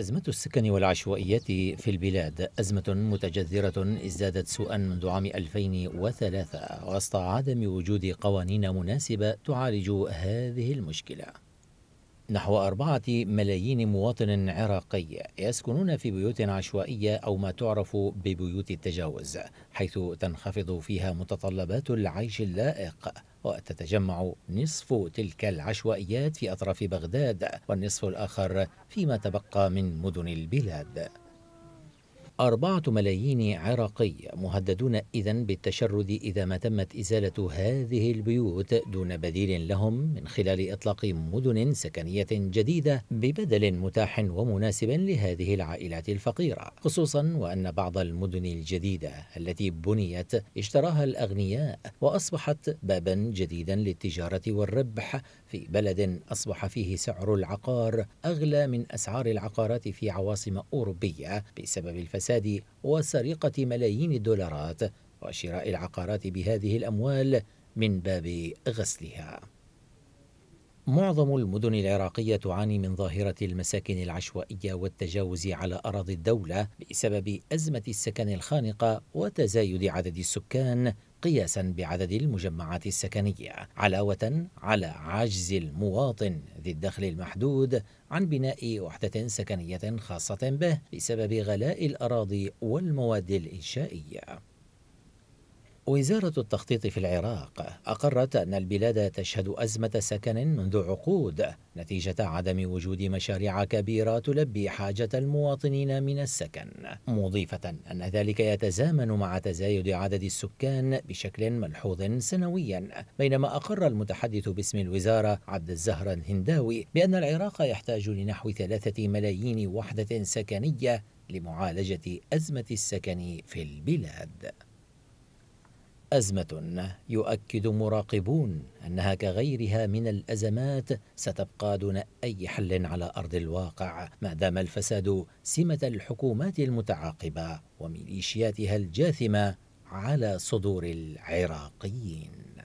أزمة السكن والعشوائيات في البلاد أزمة متجذرة ازدادت سوءا منذ عام 2003 وسط عدم وجود قوانين مناسبة تعالج هذه المشكلة نحو أربعة ملايين مواطن عراقي يسكنون في بيوت عشوائية أو ما تعرف ببيوت التجاوز حيث تنخفض فيها متطلبات العيش اللائق وتتجمع نصف تلك العشوائيات في أطراف بغداد والنصف الآخر فيما تبقى من مدن البلاد أربعة ملايين عراقي مهددون إذا بالتشرد إذا ما تمت إزالة هذه البيوت دون بديل لهم من خلال إطلاق مدن سكنية جديدة ببدل متاح ومناسب لهذه العائلات الفقيرة خصوصا وأن بعض المدن الجديدة التي بنيت اشتراها الأغنياء وأصبحت بابا جديدا للتجارة والربح في بلد أصبح فيه سعر العقار أغلى من أسعار العقارات في عواصم أوروبية بسبب الفساد الفساد وسرقة ملايين الدولارات وشراء العقارات بهذه الأموال من باب غسلها. معظم المدن العراقية تعاني من ظاهرة المساكن العشوائية والتجاوز على أراضي الدولة بسبب أزمة السكن الخانقة وتزايد عدد السكان قياسا بعدد المجمعات السكنية علاوة على عجز المواطن ذي الدخل المحدود عن بناء وحدة سكنية خاصة به بسبب غلاء الأراضي والمواد الإنشائية وزارة التخطيط في العراق أقرت أن البلاد تشهد أزمة سكن منذ عقود نتيجة عدم وجود مشاريع كبيرة تلبي حاجة المواطنين من السكن مضيفة أن ذلك يتزامن مع تزايد عدد السكان بشكل ملحوظ سنويا بينما أقر المتحدث باسم الوزارة عبد الزهر الهنداوي بأن العراق يحتاج لنحو ثلاثة ملايين وحدة سكنية لمعالجة أزمة السكن في البلاد أزمة يؤكد مراقبون أنها كغيرها من الأزمات ستبقى دون أي حل على أرض الواقع ما دام الفساد سمة الحكومات المتعاقبة وميليشياتها الجاثمة على صدور العراقيين